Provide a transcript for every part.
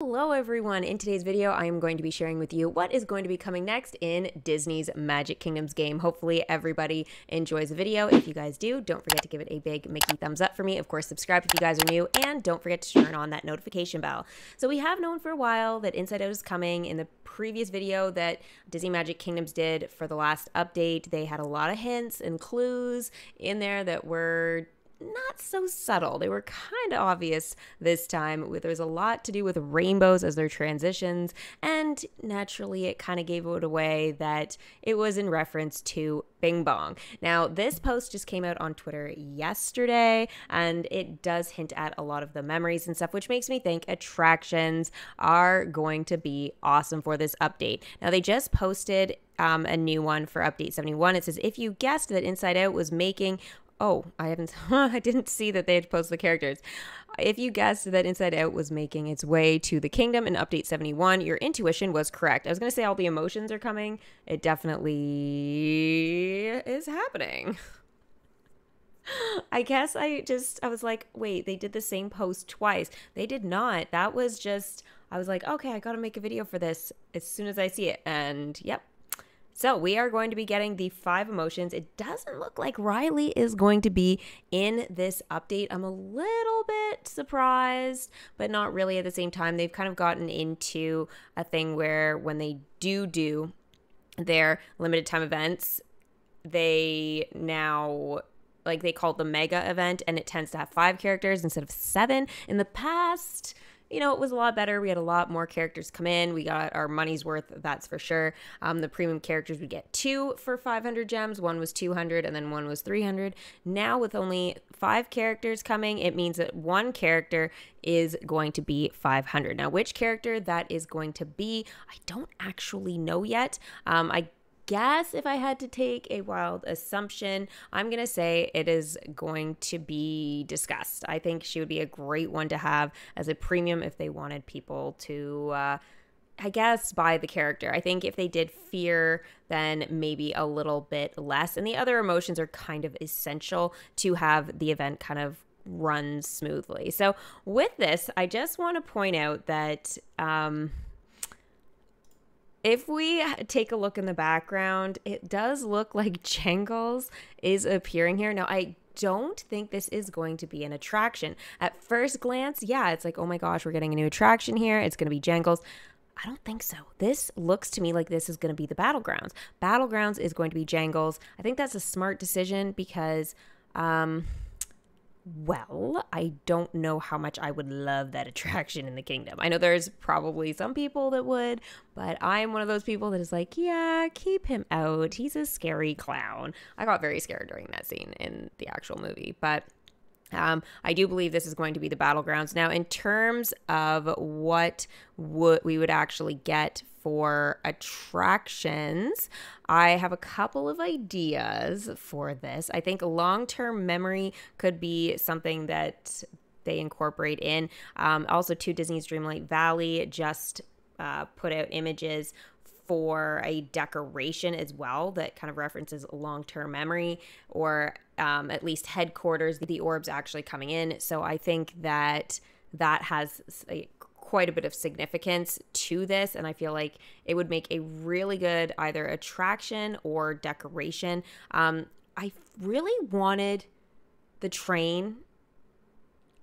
Hello everyone! In today's video, I am going to be sharing with you what is going to be coming next in Disney's Magic Kingdoms game. Hopefully everybody enjoys the video. If you guys do, don't forget to give it a big Mickey thumbs up for me. Of course, subscribe if you guys are new, and don't forget to turn on that notification bell. So we have known for a while that Inside Out is coming. In the previous video that Disney Magic Kingdoms did for the last update, they had a lot of hints and clues in there that were not so subtle. They were kind of obvious this time. There was a lot to do with rainbows as their transitions, and naturally, it kind of gave it away that it was in reference to Bing Bong. Now, this post just came out on Twitter yesterday, and it does hint at a lot of the memories and stuff, which makes me think attractions are going to be awesome for this update. Now, they just posted um, a new one for update 71. It says, if you guessed that Inside Out was making Oh, I haven't. I didn't see that they had posted the characters. If you guessed that Inside Out was making its way to the kingdom in update 71, your intuition was correct. I was going to say all the emotions are coming. It definitely is happening. I guess I just I was like, wait, they did the same post twice. They did not. That was just I was like, okay, I got to make a video for this as soon as I see it. And yep, so we are going to be getting the five emotions. It doesn't look like Riley is going to be in this update. I'm a little bit surprised, but not really at the same time. They've kind of gotten into a thing where when they do do their limited time events, they now like they it the mega event and it tends to have five characters instead of seven in the past you know, it was a lot better. We had a lot more characters come in. We got our money's worth, that's for sure. Um, the premium characters, we get two for 500 gems. One was 200 and then one was 300. Now, with only five characters coming, it means that one character is going to be 500. Now, which character that is going to be, I don't actually know yet. Um, I guess if I had to take a wild assumption, I'm going to say it is going to be discussed. I think she would be a great one to have as a premium if they wanted people to. Uh, I guess buy the character. I think if they did fear, then maybe a little bit less. And the other emotions are kind of essential to have the event kind of run smoothly. So, with this, I just want to point out that um, if we take a look in the background, it does look like Jangles is appearing here. Now, I don't think this is going to be an attraction. At first glance, yeah, it's like, oh my gosh, we're getting a new attraction here. It's going to be Jangles. I don't think so. This looks to me like this is going to be the Battlegrounds. Battlegrounds is going to be Jangles. I think that's a smart decision because um, well, I don't know how much I would love that attraction in the kingdom. I know there's probably some people that would, but I'm one of those people that is like, yeah, keep him out. He's a scary clown. I got very scared during that scene in the actual movie, but um, I do believe this is going to be the battlegrounds. Now, in terms of what would we would actually get for attractions. I have a couple of ideas for this. I think long term memory could be something that they incorporate in. Um, also, to Disney's Dreamlight Valley just uh, put out images for a decoration as well that kind of references long term memory or um, at least headquarters, the orbs actually coming in. So I think that that has quite a bit of significance to this and I feel like it would make a really good either attraction or decoration. Um, I really wanted the train.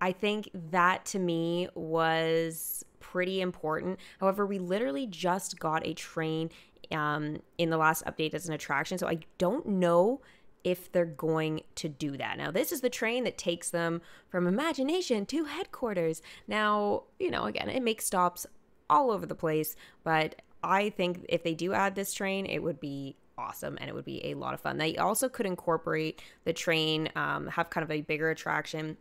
I think that to me was pretty important. However, we literally just got a train um, in the last update as an attraction, so I don't know if they're going to do that. Now, this is the train that takes them from imagination to headquarters. Now, you know, again, it makes stops all over the place, but I think if they do add this train, it would be awesome and it would be a lot of fun. They also could incorporate the train, um, have kind of a bigger attraction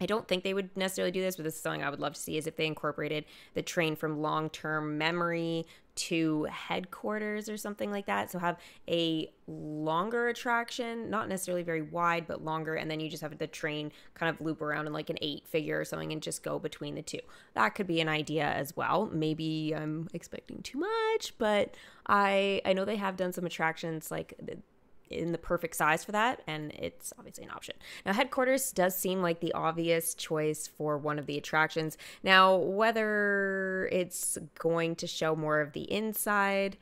I don't think they would necessarily do this, but this is something I would love to see is if they incorporated the train from long term memory to headquarters or something like that. So have a longer attraction, not necessarily very wide, but longer. And then you just have the train kind of loop around in like an eight figure or something and just go between the two. That could be an idea as well. Maybe I'm expecting too much, but I, I know they have done some attractions like in the perfect size for that, and it's obviously an option. Now, headquarters does seem like the obvious choice for one of the attractions. Now, whether it's going to show more of the inside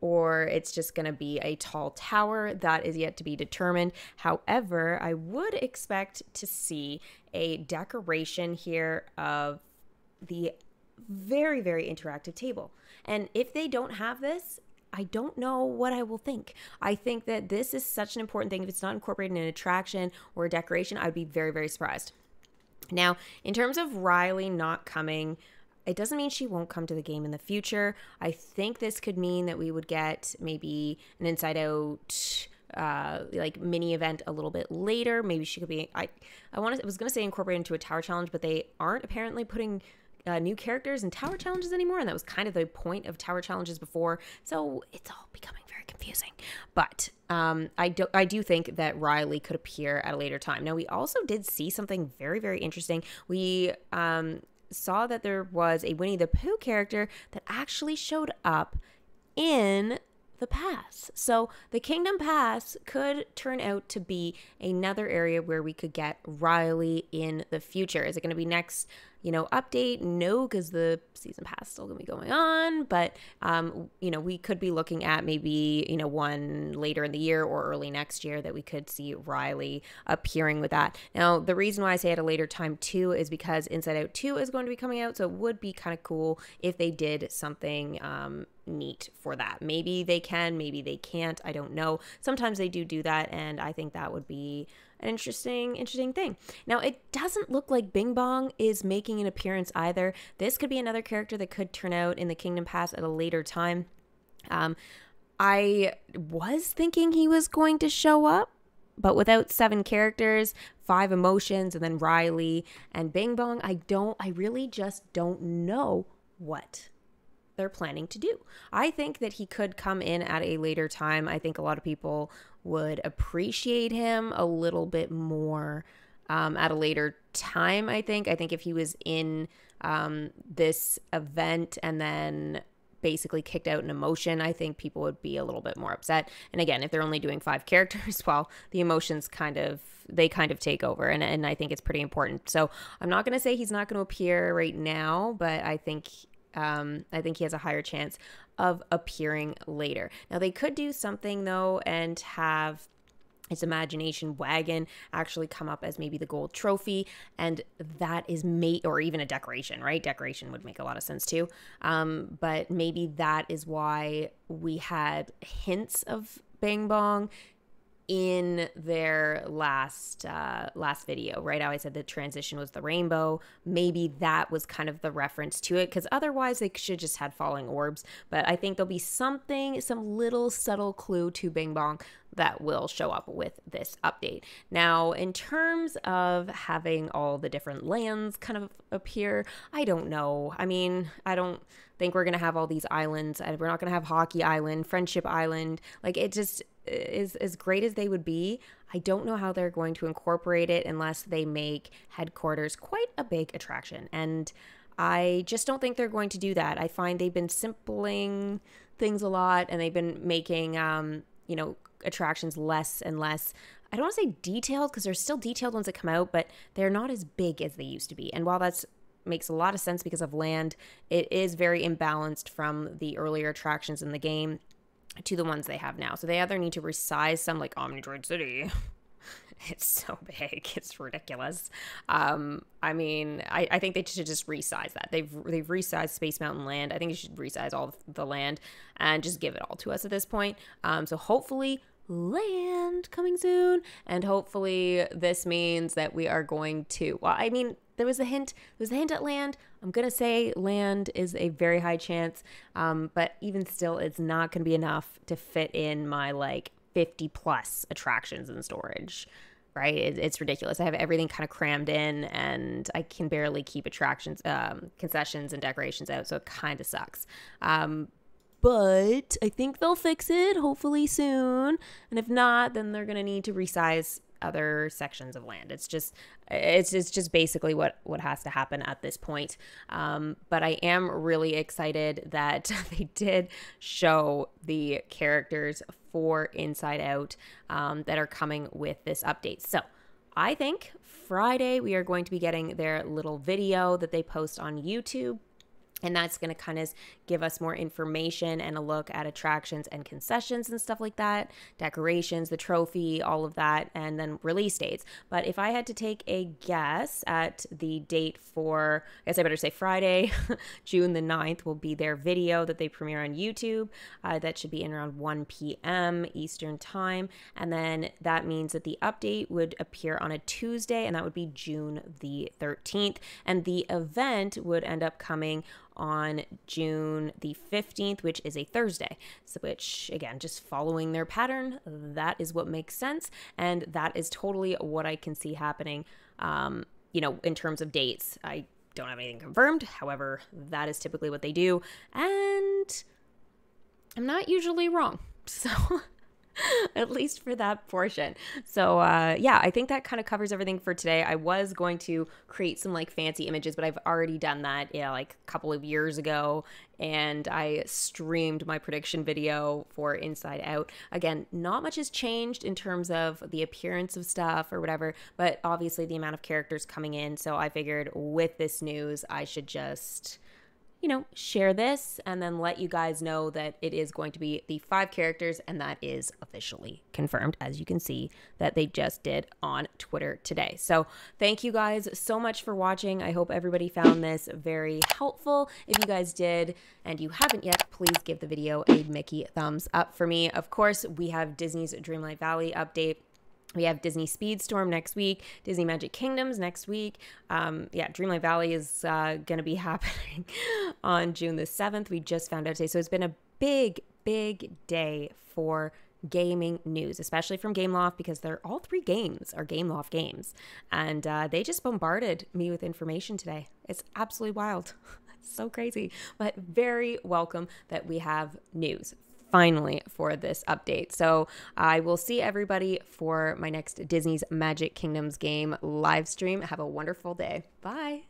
or it's just going to be a tall tower, that is yet to be determined. However, I would expect to see a decoration here of the very, very interactive table. And if they don't have this, I don't know what I will think. I think that this is such an important thing. If it's not incorporated in an attraction or a decoration, I'd be very, very surprised. Now, in terms of Riley not coming, it doesn't mean she won't come to the game in the future. I think this could mean that we would get maybe an inside out uh, like mini event a little bit later. Maybe she could be I I want to I was going to say incorporated into a tower challenge, but they aren't apparently putting uh, new characters and tower challenges anymore, and that was kind of the point of tower challenges before. So it's all becoming very confusing. But um, I do I do think that Riley could appear at a later time. Now we also did see something very very interesting. We um, saw that there was a Winnie the Pooh character that actually showed up in the pass. So the Kingdom Pass could turn out to be another area where we could get Riley in the future. Is it going to be next, you know, update? No, because the season pass is still going to be going on. But um, you know, we could be looking at maybe you know one later in the year or early next year that we could see Riley appearing with that. Now, the reason why I say at a later time too is because Inside Out Two is going to be coming out, so it would be kind of cool if they did something um, neat for that. Maybe they can, maybe they can't. I don't know. Sometimes they do do that, and I think that would be an interesting, interesting thing. Now, it doesn't look like Bing Bong is making an appearance either. This could be another character that could turn out in the Kingdom Pass at a later time. Um, I was thinking he was going to show up, but without seven characters, five emotions, and then Riley and Bing Bong, I don't, I really just don't know what they're planning to do. I think that he could come in at a later time. I think a lot of people would appreciate him a little bit more um, at a later time. I think. I think if he was in um, this event and then basically kicked out an emotion, I think people would be a little bit more upset. And again, if they're only doing five characters, well, the emotions kind of they kind of take over and, and I think it's pretty important. So I'm not gonna say he's not gonna appear right now, but I think um, I think he has a higher chance of appearing later. Now, they could do something though and have his imagination wagon actually come up as maybe the gold trophy and that is mate or even a decoration right decoration would make a lot of sense too um, but maybe that is why we had hints of bang bong in their last uh, last video, right? How I said the transition was the rainbow. Maybe that was kind of the reference to it, because otherwise they should just had falling orbs. But I think there'll be something, some little subtle clue to Bing Bong that will show up with this update. Now, in terms of having all the different lands kind of appear, I don't know. I mean, I don't think we're going to have all these islands. We're not going to have Hockey Island, Friendship Island. Like, it just, is as great as they would be, I don't know how they're going to incorporate it unless they make headquarters quite a big attraction. And I just don't think they're going to do that. I find they've been simpling things a lot and they've been making, um, you know, attractions less and less. I don't want to say detailed because there's still detailed ones that come out, but they're not as big as they used to be. And while that's makes a lot of sense because of land. It is very imbalanced from the earlier attractions in the game to the ones they have now. So they either need to resize some like Omnidroid City. it's so big. It's ridiculous. Um, I mean, I, I think they should just resize that. They've they've resized Space Mountain Land. I think you should resize all the land and just give it all to us at this point. Um, so hopefully Land coming soon. And hopefully, this means that we are going to. Well, I mean, there was a hint. There was a hint at land. I'm gonna say land is a very high chance, um, but even still, it's not gonna be enough to fit in my like 50 plus attractions in storage. Right? it's ridiculous. I have everything kind of crammed in, and I can barely keep attractions, um, concessions, and decorations out. So it kind of sucks. Um, but I think they'll fix it hopefully soon. And if not, then they're going to need to resize other sections of land. It's just it's it's just basically what what has to happen at this point. Um, but I am really excited that they did show the characters for Inside Out um, that are coming with this update. So. I think Friday we are going to be getting their little video that they post on YouTube and that's going to kind of give us more information and a look at attractions and concessions and stuff like that, decorations, the trophy, all of that, and then release dates. But if I had to take a guess at the date for, I guess I better say Friday, June the 9th, will be their video that they premiere on YouTube. Uh, that should be in around 1 p.m. Eastern Time. And then that means that the update would appear on a Tuesday, and that would be June the 13th. And the event would end up coming on June the 15th, which is a Thursday. So, which again, just following their pattern, that is what makes sense. And that is totally what I can see happening, um, you know, in terms of dates. I don't have anything confirmed. However, that is typically what they do. And I'm not usually wrong. So at least for that portion. So uh, yeah, I think that kind of covers everything for today. I was going to create some like fancy images, but I've already done that yeah, like a couple of years ago, and I streamed my prediction video for Inside Out. Again, not much has changed in terms of the appearance of stuff or whatever, but obviously the amount of characters coming in. So I figured with this news, I should just you know, share this and then let you guys know that it is going to be the five characters, and that is officially confirmed, as you can see that they just did on Twitter today. So, thank you guys so much for watching. I hope everybody found this very helpful. If you guys did and you haven't yet, please give the video a Mickey thumbs up for me. Of course, we have Disney's Dreamlight Valley update we have Disney Speedstorm next week, Disney Magic Kingdoms next week. Um, yeah, Dreamlight Valley is uh, going to be happening on June the 7th. We just found out today. So it's been a big, big day for gaming news, especially from Gameloft, because they're all three games are Gameloft games. And uh, they just bombarded me with information today. It's absolutely wild. so crazy, but very welcome that we have news finally for this update. So I will see everybody for my next Disney's Magic Kingdoms game live stream. Have a wonderful day. Bye.